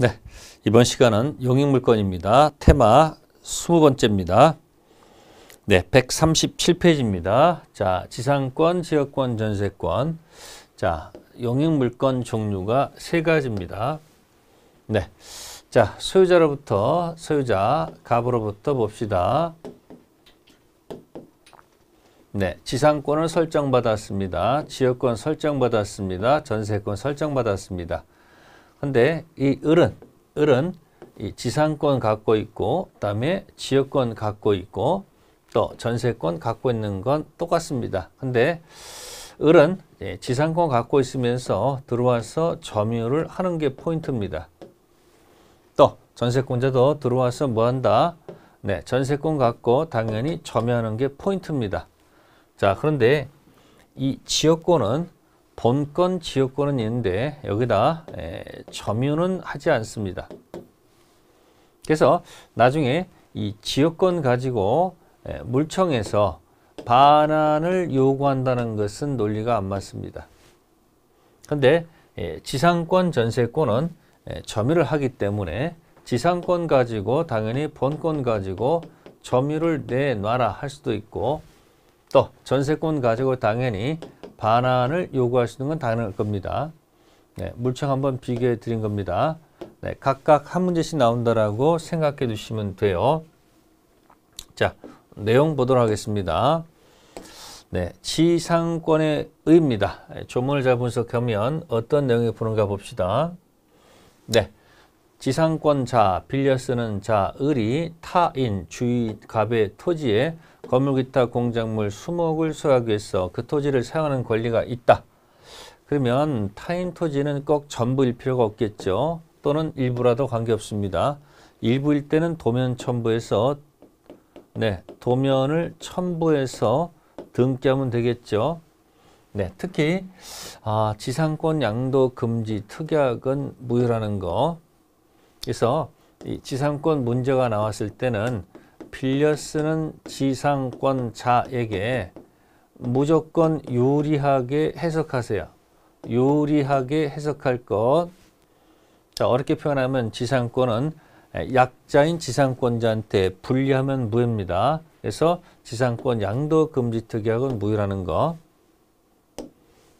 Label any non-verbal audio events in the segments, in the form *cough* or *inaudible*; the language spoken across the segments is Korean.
네, 이번 시간은 용익물건입니다. 테마 20번째입니다. 네, 137페이지입니다. 자, 지상권, 지역권, 전세권. 자, 용익물건 종류가 세 가지입니다. 네, 자, 소유자로부터, 소유자, 갑으로부터 봅시다. 네, 지상권을 설정받았습니다. 지역권 설정받았습니다. 전세권 설정받았습니다. 근데 이 을은 을은 이 지상권 갖고 있고 그다음에 지역권 갖고 있고 또 전세권 갖고 있는 건 똑같습니다. 근데 을은 예, 지상권 갖고 있으면서 들어와서 점유를 하는 게 포인트입니다. 또 전세권자도 들어와서 뭐 한다? 네, 전세권 갖고 당연히 점유하는 게 포인트입니다. 자, 그런데 이 지역권은 본권, 지역권은 있는데 여기다 점유는 하지 않습니다. 그래서 나중에 이 지역권 가지고 물청에서 반환을 요구한다는 것은 논리가 안 맞습니다. 그런데 지상권, 전세권은 점유를 하기 때문에 지상권 가지고 당연히 본권 가지고 점유를 내놔라 할 수도 있고 또 전세권 가지고 당연히 반환을 요구하시는 건 당연할 겁니다. 네, 물청 한번 비교해 드린 겁니다. 네, 각각 한 문제씩 나온다라고 생각해 두시면 돼요. 자, 내용 보도록 하겠습니다. 네, 지상권의 의입니다. 네, 조문을 잘 분석하면 어떤 내용이 보는가 봅시다. 네, 지상권자, 빌려 쓰는 자, 을이 타인, 주의, 갑의 토지에 건물 기타 공작물 수목을 수하기 위해서 그 토지를 사용하는 권리가 있다. 그러면 타인 토지는 꼭 전부일 필요가 없겠죠. 또는 일부라도 관계없습니다. 일부일 때는 도면 첨부해서 네, 도면을 첨부해서 등기하면 되겠죠. 네, 특히 아, 지상권 양도 금지 특약은 무효라는 거. 그래서 이 지상권 문제가 나왔을 때는 빌려 쓰는 지상권자에게 무조건 유리하게 해석하세요. 유리하게 해석할 것. 자, 어렵게 표현하면 지상권은 약자인 지상권자한테 불리하면 무효입니다. 그래서 지상권 양도 금지 특약은 무효라는 거.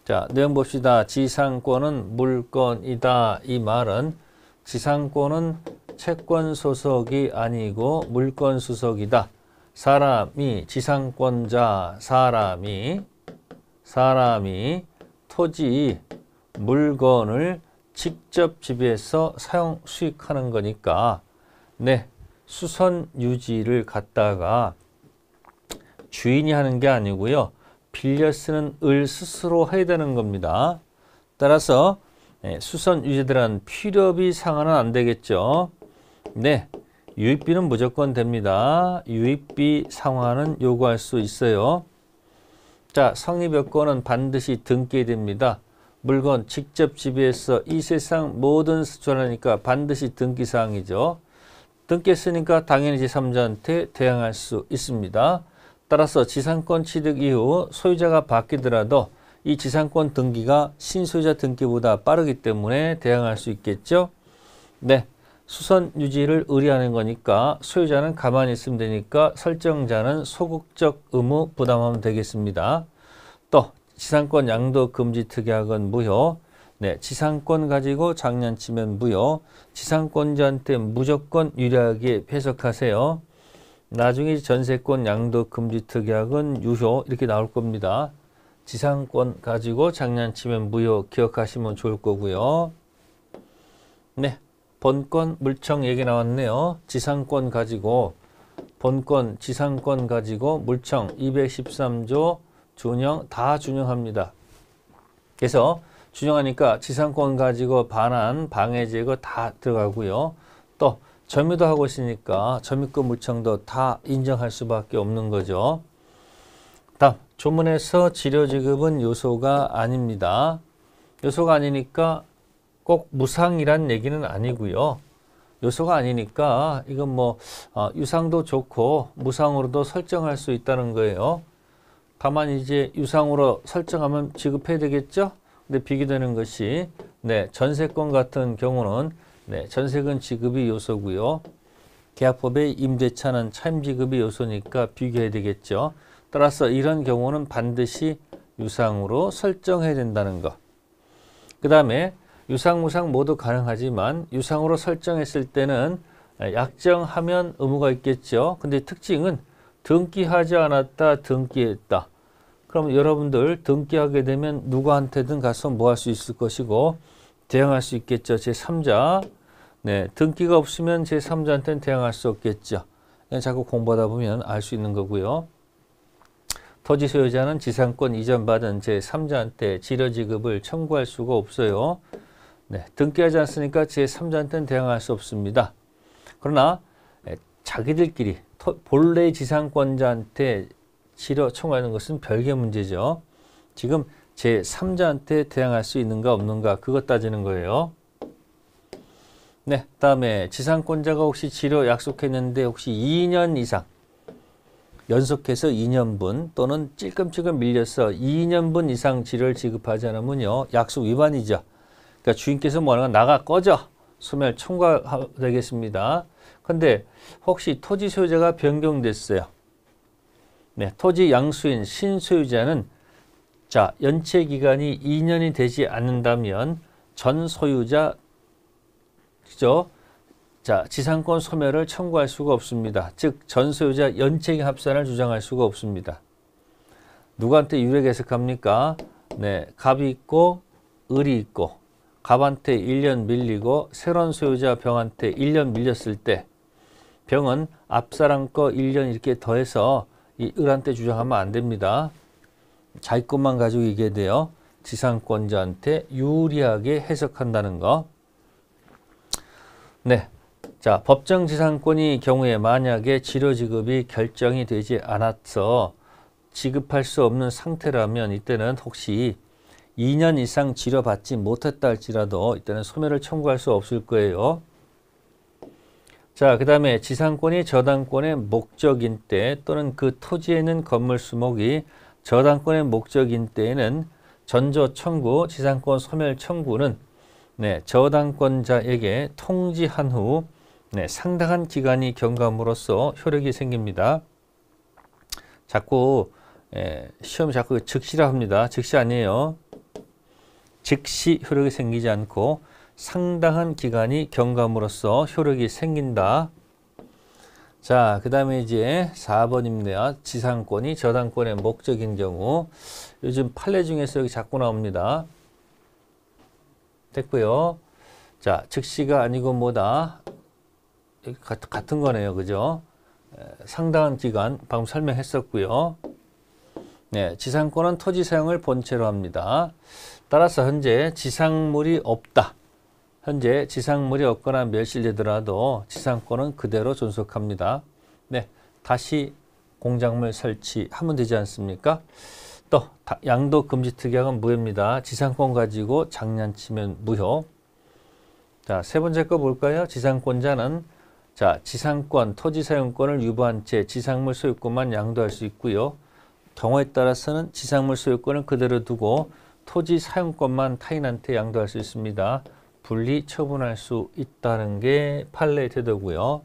자, 내용 봅시다. 지상권은 물건이다. 이 말은 지상권은 채권 소속이 아니고 물권 소속이다. 사람이 지상권자 사람이 사람이 토지 물건을 직접 지배해서 사용 수익하는 거니까 네 수선 유지를 갖다가 주인이 하는 게 아니고요 빌려 쓰는 을 스스로 해야 되는 겁니다 따라서 예, 수선 유지들은 필요비 상환은 안 되겠죠 네. 유입비는 무조건 됩니다. 유입비 상환은 요구할 수 있어요. 자, 성립여건은 반드시 등기 됩니다. 물건 직접 지배해서 이 세상 모든 수출하니까 반드시 등기사항이죠. 등기했으니까 당연히 제3자한테 대항할 수 있습니다. 따라서 지상권 취득 이후 소유자가 바뀌더라도 이 지상권 등기가 신소유자 등기보다 빠르기 때문에 대항할 수 있겠죠. 네, 수선 유지를 의뢰하는 거니까 소유자는 가만히 있으면 되니까 설정자는 소극적 의무 부담하면 되겠습니다. 또 지상권 양도 금지 특약은 무효. 네, 지상권 가지고 장난치면 무효. 지상권자한테 무조건 유리하게 해석하세요. 나중에 전세권 양도 금지 특약은 유효 이렇게 나올 겁니다. 지상권 가지고 장난치면 무효 기억하시면 좋을 거고요. 네, 번권 물청 얘기 나왔네요. 지상권 가지고 본권 지상권 가지고 물청 213조 준영 다 준영합니다. 그래서 준영하니까 지상권 가지고 반환 방해 제거 다 들어가고요. 또 점유도 하고 있으니까 점유권 물청도 다 인정할 수밖에 없는 거죠. 다음 조문에서 치료 지급은 요소가 아닙니다. 요소가 아니니까 꼭 무상이란 얘기는 아니고요. 요소가 아니니까 이건 뭐 어, 유상도 좋고 무상으로도 설정할 수 있다는 거예요. 다만 이제 유상으로 설정하면 지급해야 되겠죠? 근데 비교되는 것이 네, 전세권 같은 경우는 네, 전세금 지급이 요소고요. 계약법의 임대차는 참지급이 요소니까 비교해야 되겠죠. 따라서 이런 경우는 반드시 유상으로 설정해야 된다는 것. 그 다음에 유상, 무상 모두 가능하지만 유상으로 설정했을 때는 약정하면 의무가 있겠죠. 근데 특징은 등기하지 않았다, 등기했다. 그럼 여러분들 등기하게 되면 누구한테든 가서 뭐 할 수 있을 것이고 대응할수 있겠죠. 제3자. 네, 등기가 없으면 제3자한테는 대응할수 없겠죠. 자꾸 공부하다 보면 알 수 있는 거고요. 토지 소유자는 지상권 이전받은 제3자한테 지려 지급을 청구할 수가 없어요. 네, 등기하지 않으니까 제3자한테는 대항할 수 없습니다. 그러나 예, 자기들끼리 본래 지상권자한테 치료 청하는 것은 별개 문제죠. 지금 제3자한테 대항할 수 있는가 없는가 그것 따지는 거예요. 네, 다음에 지상권자가 혹시 치료 약속했는데 혹시 2년 이상 연속해서 2년분 또는 찔끔찔끔 밀려서 2년분 이상 치료를 지급하지 않으면요. 약속 위반이죠. 그러니까 주인께서 뭐하는 나가 꺼져 소멸 청구되겠습니다. 근데 혹시 토지 소유자가 변경됐어요. 네, 토지 양수인 신소유자는 자 연체 기간이 2년이 되지 않는다면 전 소유자 그죠? 자 지상권 소멸을 청구할 수가 없습니다. 즉 전 소유자 연체기 합산을 주장할 수가 없습니다. 누구한테 유력 해석합니까? 네, 갑이 있고 을이 있고 갑한테 1년 밀리고 새로운 소유자 병한테 1년 밀렸을 때 병은 앞사람 거 1년 이렇게 더해서 이 을한테 주장하면 안 됩니다. 자기 것만 가지고 이게 돼요. 지상권자한테 유리하게 해석한다는 거. 네. 자, 법정 지상권이 경우에 만약에 치료 지급이 결정이 되지 않았어 지급할 수 없는 상태라면 이때는 혹시 2년 이상 치료받지 못했다 할지라도 일단은 소멸을 청구할 수 없을 거예요. 자, 그 다음에 지상권이 저당권의 목적인 때 또는 그 토지에 있는 건물 수목이 저당권의 목적인 때에는 전조 청구, 지상권 소멸 청구는 네, 저당권자에게 통지한 후 네, 상당한 기간이 경감으로써 효력이 생깁니다. 자꾸 예, 시험 자꾸 즉시라 합니다. 즉시 아니에요. 즉시 효력이 생기지 않고 상당한 기간이 경감으로써 효력이 생긴다. 자, 그 다음에 이제 4번입니다. 지상권이 저당권의 목적인 경우 요즘 판례 중에서 여기 자꾸 나옵니다. 됐고요. 자, 즉시가 아니고 뭐다. 같은 거네요. 그죠? 상당한 기간 방금 설명했었고요. 네, 지상권은 토지 사용을 본체로 합니다. 따라서 현재 지상물이 없다. 현재 지상물이 없거나 멸실되더라도 지상권은 그대로 존속합니다. 네, 다시 공작물 설치하면 되지 않습니까? 또 양도 금지 특약은 무효입니다. 지상권 가지고 장난치면 무효. 자, 세 번째 거 볼까요? 지상권자는 자, 지상권, 토지 사용권을 유보한 채 지상물 소유권만 양도할 수 있고요. 경우에 따라서는 지상물 소유권을 그대로 두고 토지 사용권만 타인한테 양도할 수 있습니다. 분리 처분할 수 있다는 게 판례 태도고요.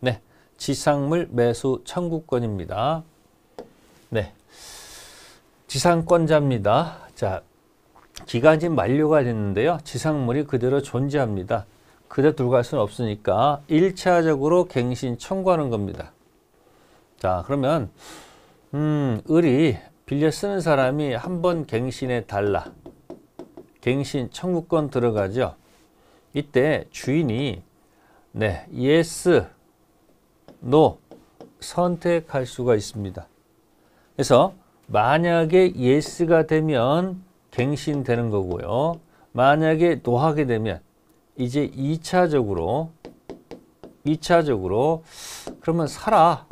네, 지상물 매수 청구권입니다. 네, 지상권자입니다. 자, 기간이 만료가 됐는데요. 지상물이 그대로 존재합니다. 그대로 들어갈 수는 없으니까 1차적으로 갱신 청구하는 겁니다. 자, 그러면 음, 을이 빌려 쓰는 사람이 한 번 갱신에 달라. 갱신 청구권 들어가죠. 이때 주인이 네, yes, no 선택할 수가 있습니다. 그래서 만약에 yes가 되면 갱신되는 거고요. 만약에 노하게 되면 이제 2차적으로 2차적으로 그러면 살아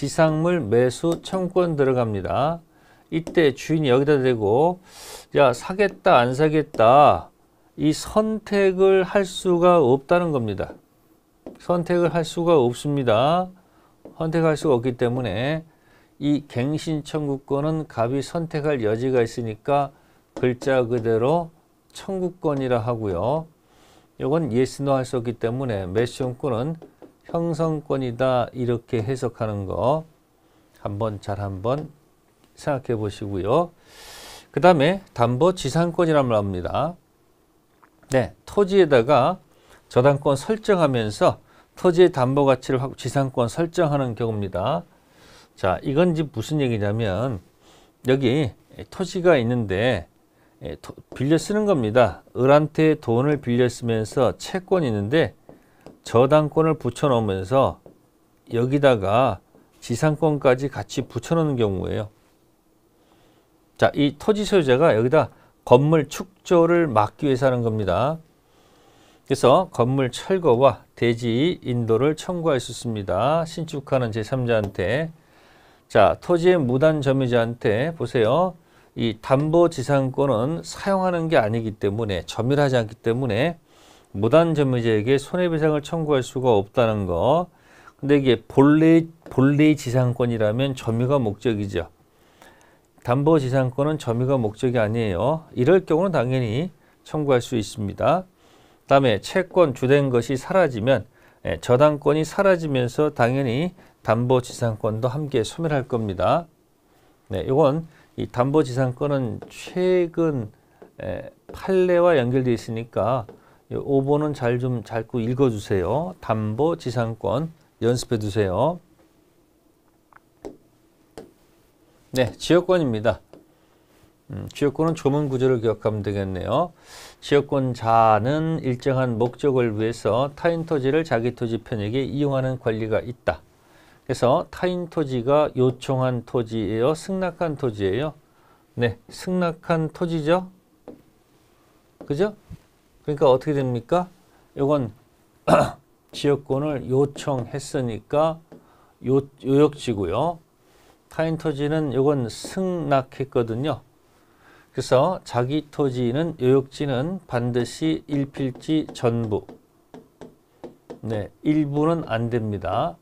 지상물 매수 청구권 들어갑니다. 이때 주인이 여기다 대고 야 사겠다 안 사겠다 이 선택을 할 수가 없다는 겁니다. 선택을 할 수가 없습니다. 선택할 수가 없기 때문에 이 갱신 청구권은 갑이 선택할 여지가 있으니까 글자 그대로 청구권이라 하고요. 이건 예스노 할수 없기 때문에 매수권은 형성권이다 이렇게 해석하는 거 한번 잘 한번 생각해 보시고요. 그 다음에 담보 지상권이란 말합니다. 네, 토지에다가 저당권 설정하면서 토지의 담보 가치를 확 지상권 설정하는 경우입니다. 자, 이건 지 무슨 얘기냐면 여기 토지가 있는데 예, 빌려 쓰는 겁니다. 을한테 돈을 빌려 쓰면서 채권이 있는데 저당권을 붙여놓으면서 여기다가 지상권까지 같이 붙여놓는 경우예요. 자, 이 토지 소유자가 여기다 건물 축조를 막기 위해서 하는 겁니다. 그래서 건물 철거와 대지 인도를 청구할 수 있습니다. 신축하는 제3자한테 자 토지의 무단 점유자한테 보세요. 이 담보 지상권은 사용하는 게 아니기 때문에 점유하지 않기 때문에 무단점유자에게 손해배상을 청구할 수가 없다는 거. 근데 이게 본래 본래의 지상권이라면 점유가 목적이죠. 담보 지상권은 점유가 목적이 아니에요. 이럴 경우는 당연히 청구할 수 있습니다. 다음에 채권 주된 것이 사라지면 예, 저당권이 사라지면서 당연히 담보 지상권도 함께 소멸할 겁니다. 네, 이건 이 담보 지상권은 최근 예, 판례와 연결돼 있으니까 5번은 잘좀 잘고 읽어주세요. 담보 지상권 연습해 두세요. 네, 지역권입니다. 음, 지역권은 조문 구조를 기억하면 되겠네요. 지역권자는 일정한 목적을 위해서 타인 토지를 자기 토지 편에게 이용하는 권리가 있다. 그래서 타인 토지가 요청한 토지예요? 승낙한 토지예요? 네, 승낙한 토지죠? 그죠? 그러니까 어떻게 됩니까? 이건 *clears throat* 지역권을 요청했으니까 요, 요역지고요. 타인 토지는 이건 승낙했거든요. 그래서 자기 토지는 요역지는 반드시 일필지 전부 네, 일부는 안 됩니다.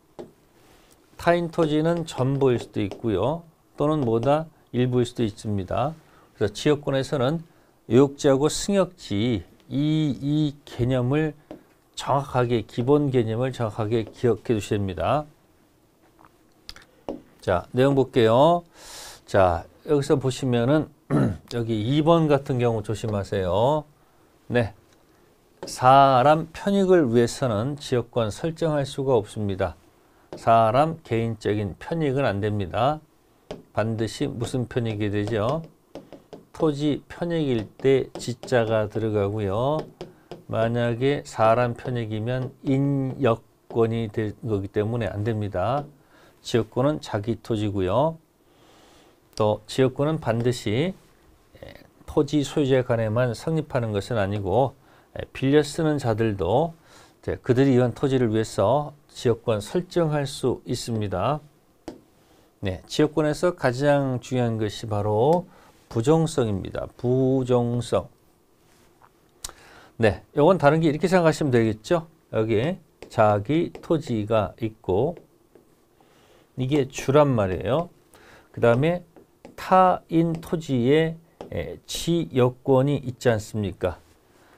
타인 토지는 전부일 수도 있고요. 또는 뭐다 일부일 수도 있습니다. 그래서 지역권에서는 요역지하고 승역지 이, 이 개념을 정확하게 기본 개념을 정확하게 기억해 주셔야 됩니다. 자, 내용 볼게요. 자, 여기서 보시면은 *clears throat* 여기 2번 같은 경우 조심하세요. 네. 사람 편익을 위해서는 지역권 설정할 수가 없습니다. 사람 개인적인 편익은 안 됩니다. 반드시 무슨 편익이 되죠? 토지 편익일 때 지자가 들어가고요. 만약에 사람 편익이면 인여권이 될 거기 때문에 안 됩니다. 지역권은 자기 토지고요. 또 지역권은 반드시 예, 토지 소유자 간에만 성립하는 것은 아니고 예, 빌려 쓰는 자들도 그들이 이한 토지를 위해서 지역권 설정할 수 있습니다. 네, 지역권에서 가장 중요한 것이 바로 부정성입니다. 부정성. 네, 이건 다른 게 이렇게 생각하시면 되겠죠. 여기에 자기 토지가 있고 이게 주란 말이에요. 그 다음에 타인 토지에 예, 지여권이 있지 않습니까?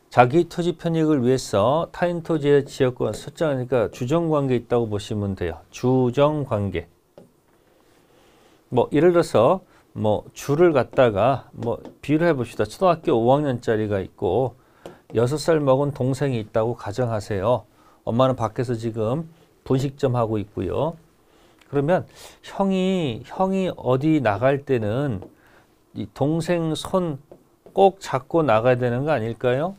자기 토지 편익을 위해서 타인 토지의 지역권 설정하니까 그러니까 주정관계 있다고 보시면 돼요. 주정관계. 뭐 예를 들어서 뭐 줄을 갖다가 뭐 비유를 해봅시다. 초등학교 5학년짜리가 있고 6살 먹은 동생이 있다고 가정하세요. 엄마는 밖에서 지금 분식점 하고 있고요. 그러면 형이 형이 어디 나갈 때는 이 동생 손 꼭 잡고 나가야 되는 거 아닐까요?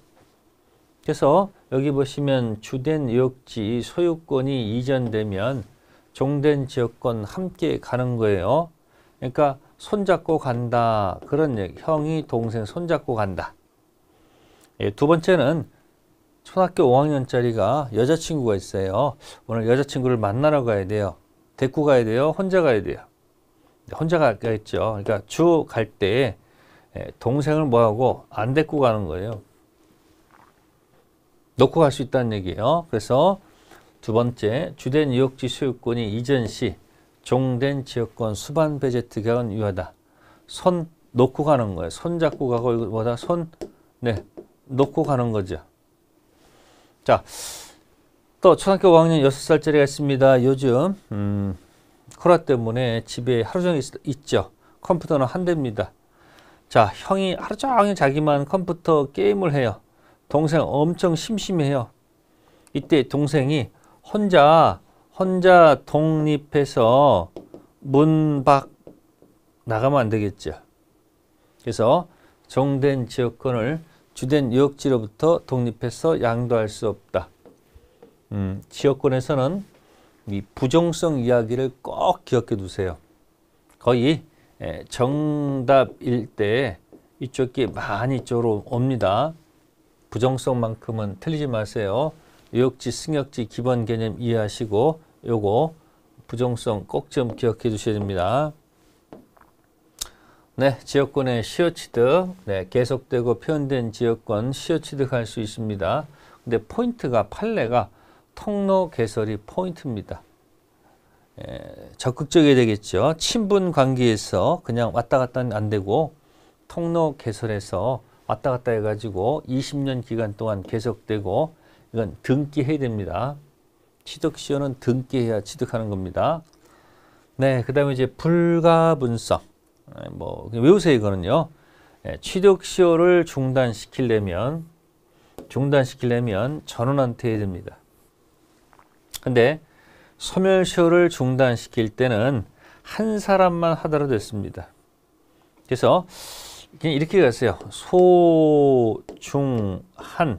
그래서 여기 보시면 주된 역지 소유권이 이전되면 종된 지역권 함께 가는 거예요. 그러니까 손잡고 간다. 그런 얘기. 형이 동생 손잡고 간다. 예, 두 번째는 초등학교 5학년짜리가 여자친구가 있어요. 오늘 여자친구를 만나러 가야 돼요. 데리고 가야 돼요. 혼자 가야 돼요. 네, 혼자 가겠죠. 그러니까 주 갈때 예, 동생을 뭐하고 안 데리고 가는 거예요. 놓고 갈 수 있다는 얘기예요. 그래서 두 번째 주된 유역지 소유권이 이전 시 종된 지역권 수반 배제 특약은 유효하다. 손 놓고 가는 거예요. 손 잡고 가고 이거 뭐다 손 네, 놓고 가는 거죠. 자, 또 초등학교 5학년 6살짜리가 있습니다. 요즘 음, 코로나 때문에 집에 하루 종일 있, 죠 컴퓨터는 한 대입니다. 자, 형이 하루 종일 자기만 컴퓨터 게임을 해요. 동생 엄청 심심해요. 이때 동생이 혼자 혼자 독립해서 문밖 나가면 안 되겠죠. 그래서 정된 지역권을 주된 역지로부터 독립해서 양도할 수 없다. 음, 지역권에서는 이 부정성 이야기를 꼭 기억해 두세요. 거의 예, 정답일 때 이쪽 게 많이 이로 옵니다. 부정성만큼은 틀리지 마세요. 요역지, 승역지 기본 개념 이해하시고 요거 부정성 꼭 좀 기억해 주셔야 됩니다. 네, 지역권의 시어치득. 네, 계속되고 표현된 지역권 시어치득할 수 있습니다. 근데 포인트가 판례가 통로 개설이 포인트입니다. 에, 예, 적극적이 되겠죠. 친분 관계에서 그냥 왔다 갔다안 되고 통로 개설에서 왔다 갔다 해가지고 20년 기간 동안 계속되고 이건 등기해야 됩니다. 취득시효는 등기해야 취득하는 겁니다. 네, 그 다음에 이제 불가분성. 네, 뭐, 외우세요, 이거는요. 네, 예, 취득시효를 중단시키려면, 중단시키려면 전원한테 해야 됩니다. 근데 소멸시효를 중단시킬 때는 한 사람만 하더라도 됐습니다. 그래서 그냥 이렇게 가세요. 소 중한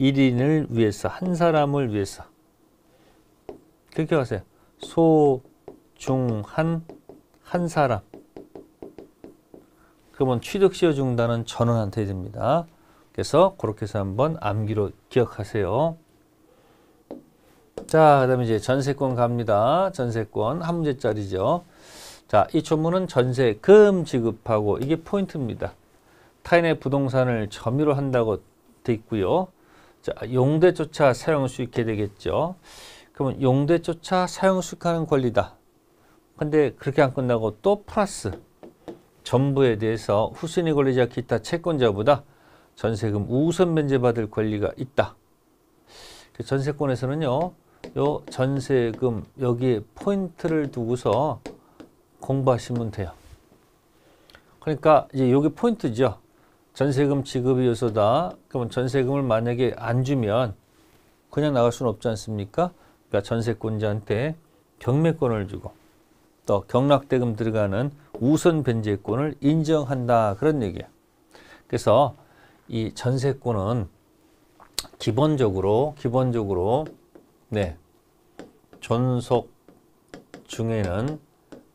1인을 위해서, 한 사람을 위해서. 기억가세요 소중한 한 사람. 그러면 취득시효 중단은 전원한테 됩니다. 그래서 그렇게 해서 한번 암기로 기억하세요. 자, 그 다음에 이제 전세권 갑니다. 전세권 한 문제짜리죠. 자, 이 조문은 전세금 지급하고 이게 포인트입니다. 타인의 부동산을 점유로 한다고 돼 있고요. 자, 용대조차 사용할 수 있게 되겠죠. 그러면 용대조차 사용 수익하는 권리다. 근데 그렇게 안 끝나고 또 플러스 전부에 대해서 후순위 권리자 기타 채권자보다 전세금 우선 면제받을 권리가 있다. 그 전세권에서는요. 요 전세금 여기에 포인트를 두고서 공부하시면 돼요. 그러니까 이제 여기 포인트죠. 전세금 지급이 요소다. 그러면 전세금을 만약에 안 주면 그냥 나갈 수는 없지 않습니까? 그러니까 전세권자한테 경매권을 주고 또 경락대금 들어가는 우선 변제권을 인정한다 그런 얘기야 그래서 이 전세권은 기본적으로 기본적으로 네 존속 중에는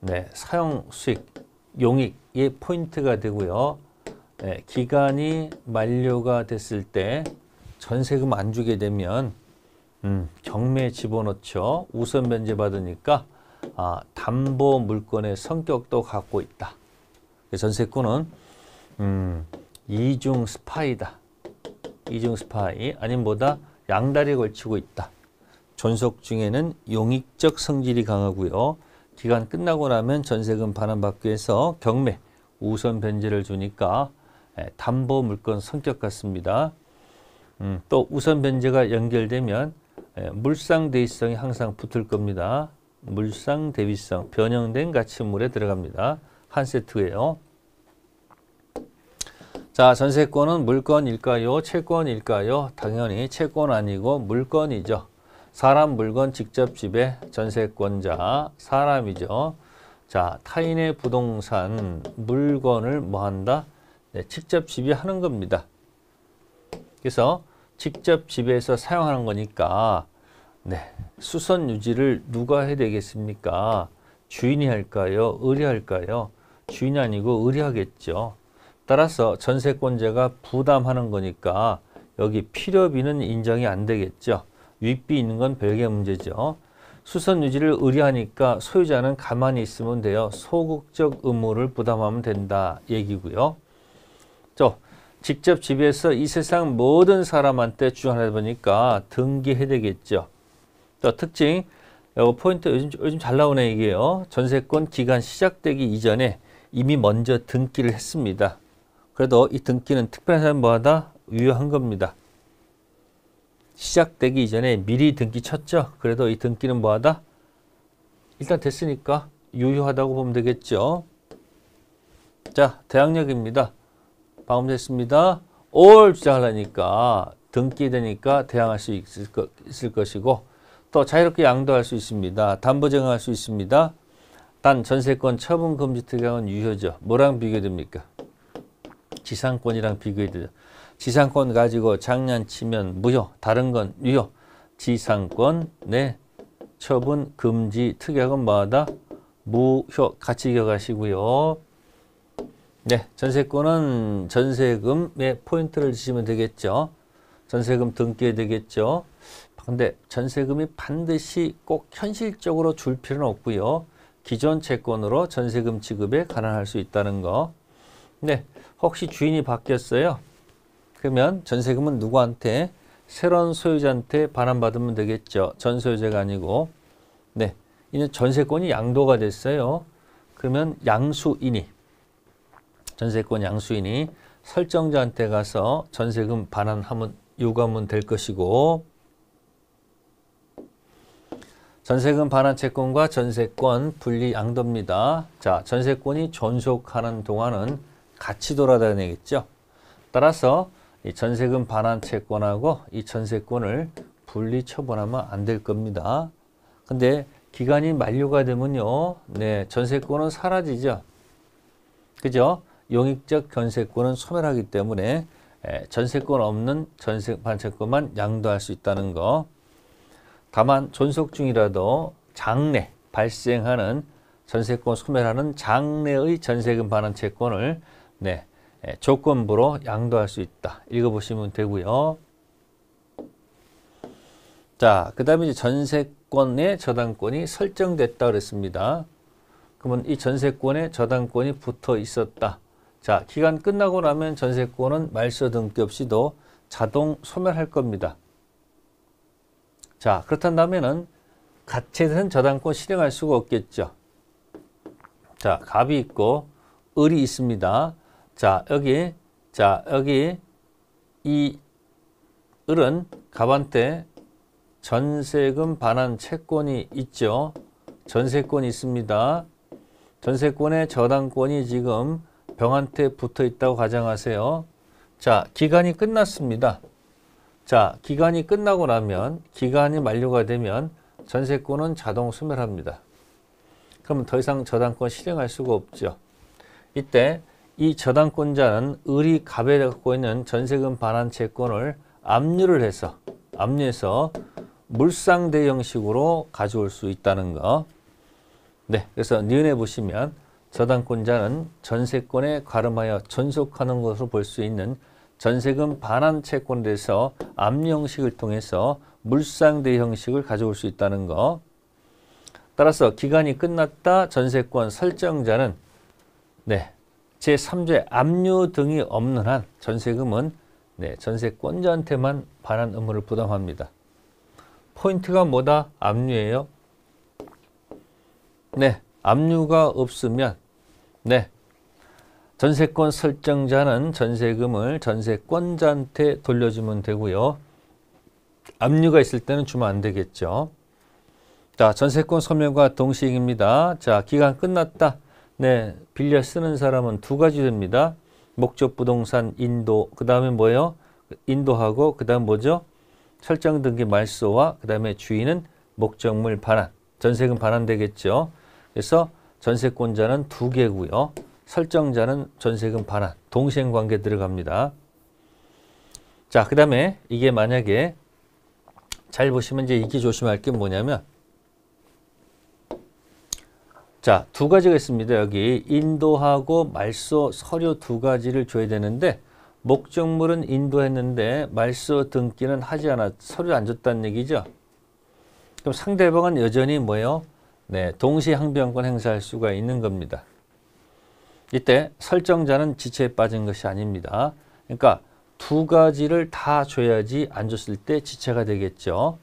네 사용 수익 용익의 포인트가 되고요. 네, 기간이 만료가 됐을 때 전세금 안 주게 되면 음, 경매에 집어넣죠. 우선 면제받으니까 아, 담보 물건의 성격도 갖고 있다. 전세권은 음, 이중 스파이다. 이중 스파이 아님보다 양다리 걸치고 있다. 존속 중에는 용익적 성질이 강하고요. 기간 끝나고 나면 전세금 반환받기 위해서 경매 우선 변제를 주니까 예, 담보 물건 성격 같습니다. 음, 또 우선 변제가 연결되면 예, 물상 대위성이 항상 붙을 겁니다. 물상 대위성, 변형된 가치물에 들어갑니다. 한 세트예요. 자, 전세권은 물건일까요? 채권일까요? 당연히 채권 아니고 물건이죠. 사람, 물건, 직접 지배, 전세권자, 사람이죠. 자, 타인의 부동산, 물건을 뭐한다? 네, 직접 지배하는 겁니다. 그래서 직접 집에서 사용하는 거니까 네, 수선 유지를 누가 해야 되겠습니까? 주인이 할까요? 의뢰할까요? 주인이 아니고 의뢰하겠죠. 따라서 전세권자가 부담하는 거니까 여기 필요비는 인정이 안 되겠죠. 윗비 있는 건 별개 문제죠. 수선 유지를 의뢰하니까 소유자는 가만히 있으면 돼요. 소극적 의무를 부담하면 된다 얘기고요. 저 직접 집에서 이 세상 모든 사람한테 주관해 보니까 등기해야 되겠죠. 또 특징, 요 어, 포인트 요즘, 요즘 잘 나오네 이게요. 전세권 기간 시작되기 이전에 이미 먼저 등기를 했습니다. 그래도 이 등기는 특별한 사람 뭐다 유효한 겁니다. 시작되기 이전에 미리 등기 쳤죠. 그래도 이 등기는 뭐하다? 일단 됐으니까 유효하다고 보면 되겠죠. 자, 대항력입니다. 방금 됐습니다. a 주장하려니까 등기 되니까 대항할 수 있을, 것, 있을 것이고 또 자유롭게 양도할 수 있습니다. 담보증할 수 있습니다. 단 전세권 처분 금지 특약은 유효죠. 뭐랑 비교됩니까? 지상권이랑 비교해야 지상권 가지고 장난치면 무효, 다른 건 유효. 지상권 내 처분 금지 특약은 뭐하다? 무효 같이 기억하시고요. 네, 전세권은 전세금의 포인트를 주시면 되겠죠. 전세금 등기에 되겠죠. 그런데 전세금이 반드시 꼭 현실적으로 줄 필요는 없고요. 기존 채권으로 전세금 지급에 가능할 수 있다는 거. 네, 혹시 주인이 바뀌었어요. 그러면 전세금은 누구한테? 새로운 소유자한테 반환받으면 되겠죠. 전소유자가 아니고. 네, 이제 전세권이 양도가 됐어요. 그러면 양수인이 전세권 양수인이 설정자한테 가서 전세금 반환하면 요구하면 될 것이고 전세금 반환 채권과 전세권 분리 양도입니다. 자, 전세권이 존속하는 동안은 같이 돌아다니겠죠. 따라서 이 전세금 반환 채권하고 이 전세권을 분리 처분하면 안 될 겁니다. 근데 기간이 만료가 되면요. 네, 전세권은 사라지죠. 그죠? 용익적 견세권은 소멸하기 때문에 전세권 없는 전세 반세권만 양도할 수 있다는 거. 다만 존속 중이라도 장래 발생하는 전세권 소멸하는 장래의 전세금 반환 채권을 네, 조건부로 양도할 수 있다. 읽어보시면 되고요. 자, 그 다음에 이제 전세권의 저당권이 설정됐다 그랬습니다. 그러면 이 전세권에 저당권이 붙어 있었다. 자, 기간 끝나고 나면 전세권은 말소 등기 없이도 자동 소멸할 겁니다. 자, 그렇다면은 가채는 저당권 실행할 수가 없겠죠. 자, 갑이 있고 을이 있습니다. 자, 여기 자, 여기 이 을은 갑한테 전세금 반환 채권이 있죠. 전세권이 있습니다. 전세권의 저당권이 지금 병한테 붙어 있다고 가정하세요. 자, 기간이 끝났습니다. 자, 기간이 끝나고 나면 기간이 만료가 되면 전세권은 자동 소멸합니다. 그럼 더 이상 저당권 실행할 수가 없죠. 이때 이 저당권자는 을이 갑에 갖고 있는 전세금 반환 채권을 압류를 해서 압류해서 물상대 형식으로 가져올 수 있다는 거. 네, 그래서 니은해 보시면 저당권자는 전세권에 가름하여 전속하는 것으로 볼 수 있는 전세금 반환 채권에 대해서 압리 형식을 통해서 물상대 형식을 가져올 수 있다는 것. 따라서 기간이 끝났다 전세권 설정자는 네, 제3조의 압류 등이 없는 한 전세금은 네, 전세권자한테만 반환 의무를 부담합니다. 포인트가 뭐다? 압류예요. 네, 압류가 없으면 네. 전세권 설정자는 전세금을 전세권자한테 돌려주면 되고요. 압류가 있을 때는 주면 안 되겠죠. 자, 전세권 소멸과 동시익입니다. 자, 기간 끝났다. 네, 빌려 쓰는 사람은 두 가지 됩니다. 목적 부동산 인도, 그 다음에 뭐예요? 인도하고 그 다음 뭐죠? 설정 등기 말소와 그 다음에 주인은 목적물 반환, 전세금 반환되겠죠. 그래서 전세권자는 두 개고요. 설정자는 전세금 반환, 동생 관계 들어갑니다. 자, 그 다음에 이게 만약에 잘 보시면 이제 이기 조심할 게 뭐냐면 자, 두 가지가 있습니다. 여기 인도하고 말소, 서류 두 가지를 줘야 되는데 목적물은 인도했는데 말소 등기는 하지 않아 서류 안 줬다는 얘기죠. 그럼 상대방은 여전히 뭐예요? 네, 동시 항변권 행사할 수가 있는 겁니다. 이때 설정자는 지체에 빠진 것이 아닙니다. 그러니까 두 가지를 다 줘야지 안 줬을 때 지체가 되겠죠.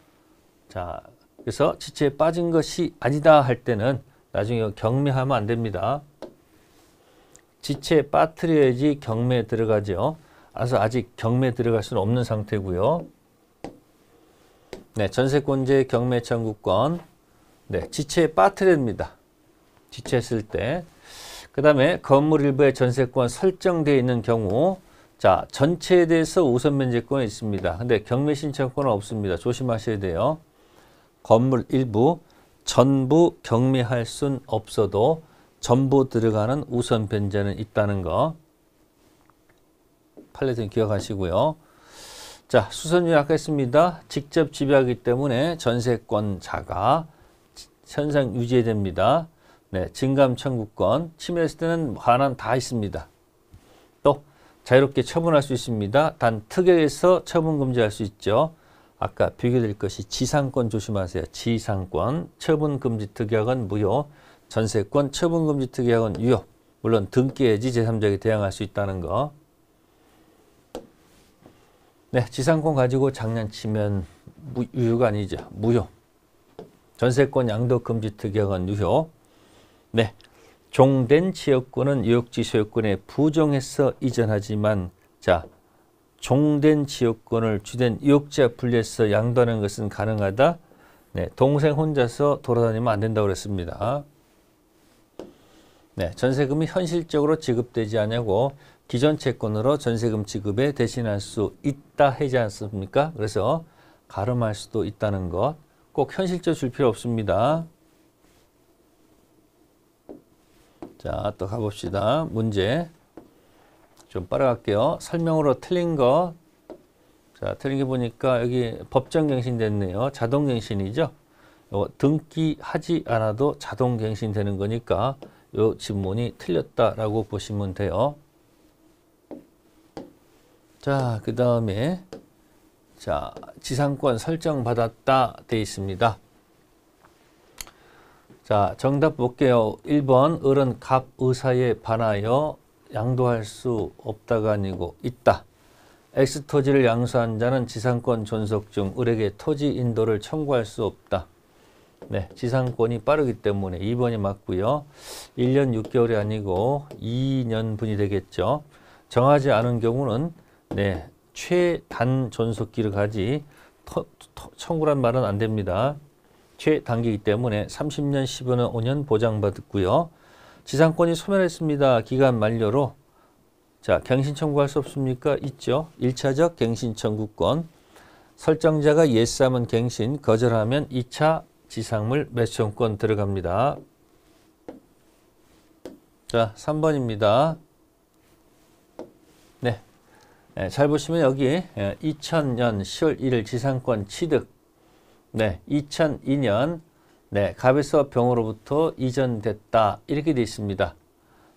자, 그래서 지체에 빠진 것이 아니다 할 때는 나중에 경매하면 안 됩니다. 지체에 빠뜨려야지 경매에 들어가죠. 그래서 아직 경매에 들어갈 수는 없는 상태고요. 네, 전세권제 경매 청구권 네, 지체에 빠트립니다. 지체했을 때. 그 다음에 건물 일부의 전세권 설정되어 있는 경우 자 전체에 대해서 우선 면제권이 있습니다. 근데 경매 신청권은 없습니다. 조심하셔야 돼요. 건물 일부 전부 경매할 순 없어도 전부 들어가는 우선 변제는 있다는 거 팔레트는 기억하시고요. 자 수선율 약 했습니다. 직접 지배하기 때문에 전세권자가 현상 유지됩니다. 네, 증감 청구권, 침해했을 때는 관한 다 있습니다. 또 자유롭게 처분할 수 있습니다. 단 특약에서 처분 금지할 수 있죠. 아까 비교될 것이 지상권 조심하세요. 지상권, 처분 금지 특약은 무효, 전세권 처분 금지 특약은 유효. 물론 등기해지 제3자에게 대항할 수 있다는 거. 네, 지상권 가지고 장난치면 무, 유효가 아니죠. 무효. 전세권 양도금지 특약은 유효. 네. 종된 지역권은 유역지 소유권에 부정해서 이전하지만 자 종된 지역권을 주된 유역지와 분리해서 양도하는 것은 가능하다. 네, 동생 혼자서 돌아다니면 안 된다고 그랬습니다. 네, 전세금이 현실적으로 지급되지 않냐고 기존 채권으로 전세금 지급에 대신할 수 있다 해지 않습니까? 그래서 가름할 수도 있다는 것. 꼭 현실적 줄 필요 없습니다. 자, 또 가봅시다. 문제. 좀 빨아갈게요. 설명으로 틀린 거. 자, 틀린 게 보니까 여기 법정 갱신 됐네요. 자동 갱신이죠. 요 등기하지 않아도 자동 갱신 되는 거니까 요 질문이 틀렸다라고 보시면 돼요. 자, 그 다음에 자, 지상권 설정 받았다 되어 있습니다. 자, 정답 볼게요. 1번 을은 갑 의사에 반하여 양도할 수 없다가 아니고 있다. X 토지를 양수한 자는 지상권 존속 중 을에게 토지 인도를 청구할 수 없다. 네, 지상권이 빠르기 때문에 2번이 맞고요. 1년 6개월이 아니고 2년분이 되겠죠. 정하지 않은 경우는 네, 최단 전속기를 가지 터, 터, 청구란 말은 안 됩니다. 최단기이기 때문에 30년 1 0원 5년 보장받고요. 지상권이 소멸했습니다. 기간 만료로 자 갱신 청구할 수 없습니까? 있죠. 1차적 갱신 청구권 설정자가 예스하면 갱신, 거절하면 2차 지상물 매수권 들어갑니다. 자, 3번입니다. 예, 잘 보시면 여기 2000년 10월 1일 지상권 취득 네, 2002년 네, 가베서 병으로부터 이전됐다 이렇게 되어 있습니다.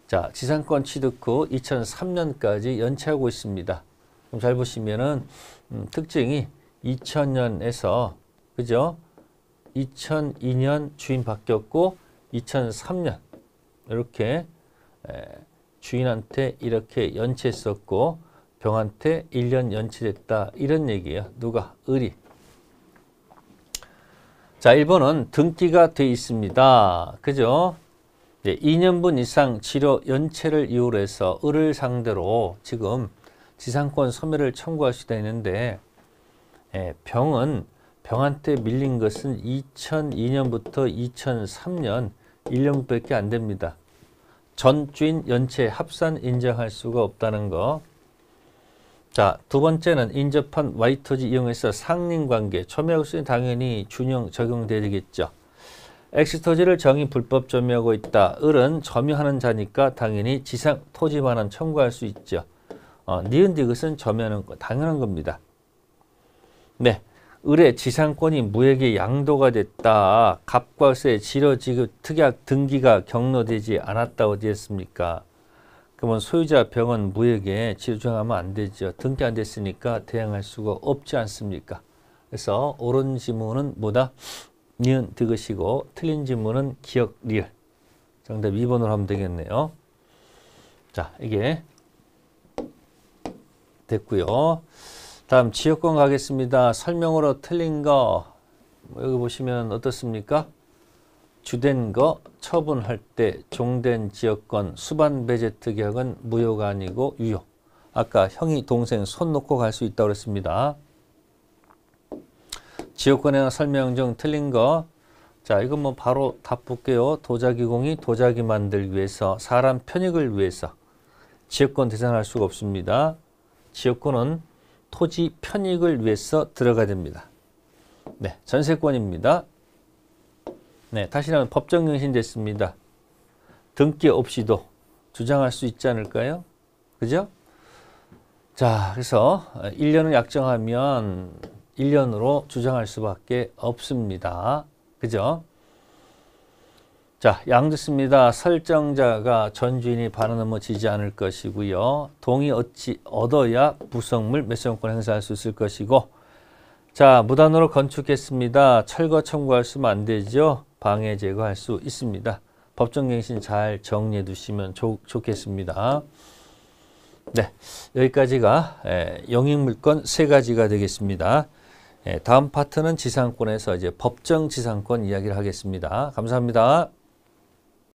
자, 지상권 취득 후 2003년까지 연체하고 있습니다. 그럼 잘 보시면은 음, 특징이 2000년에서 그죠? 2002년 주인 바뀌었고 2003년 이렇게 에, 주인한테 이렇게 연체했었고 병한테 1년 연체됐다 이런 얘기예요. 누가? 을이. 자, 1번은 등기가 돼 있습니다. 그죠? 네, 2년분 이상 치료 연체를 이유로 해서 을을 상대로 지금 지상권 소멸을 청구할 수 있는데 예, 병은 병한테 밀린 것은 2002년부터 2003년 1년밖에 안 됩니다. 전주인 연체 합산 인정할 수가 없다는 거 자, 두 번째는 인접한 와이2지 이용해서 상린관계, 초매역수는 당연히 준용 적용되겠죠. 엑시토지를 정의 불법 점유하고 있다. 을은 점유하는 자니까 당연히 지상 토지만은 청구할 수 있죠. 어, 니은 디귿은 점유하는 거 당연한 겁니다. 네. 을의 지상권이 무에게 양도가 됐다. 갑과세, 지료, 지급, 특약 등기가 경로되지 않았다. 어디였습니까? 그러면 소유자 병은 무에게 치료 중하면 안 되죠. 등기 안 됐으니까 대항할 수가 없지 않습니까? 그래서 옳은 지문은 뭐다? 니은 드것이고 틀린 지문은 기억 리을. 정답 2번으로 하면 되겠네요. 자, 이게 됐고요. 다음 지역권 가겠습니다. 설명으로 틀린 거 뭐 여기 보시면 어떻습니까? 주된 거, 처분할 때 종된 지역권 수반 배제 특약은 무효가 아니고 유효. 아까 형이 동생 손 놓고 갈 수 있다고 그습니다 지역권에 설명 중 틀린 거. 자, 이건 뭐 바로 답 볼게요. 도자기공이 도자기 만들기 위해서 사람 편익을 위해서 지역권 대상할 수가 없습니다. 지역권은 토지 편익을 위해서 들어가야 됩니다. 네, 전세권입니다. 네, 다시는 법정 경신됐습니다. 등기 없이도 주장할 수 있지 않을까요? 그죠? 자, 그래서 1년을 약정하면 1년으로 주장할 수밖에 없습니다. 그죠? 자, 양듣습니다. 설정자가 전주인이 반은 넘어지지 않을 것이고요. 동의 얻지, 얻어야 부성물 매수권 행사할 수 있을 것이고 자, 무단으로 건축했습니다. 철거 청구할 수는 안 되죠. 방해 제거할 수 있습니다. 법정갱신 잘 정리해 두시면 좋, 겠습니다 네, 여기까지가 예, 영익물건 세 가지가 되겠습니다. 예, 다음 파트는 지상권에서 이제 법정 지상권 이야기를 하겠습니다. 감사합니다.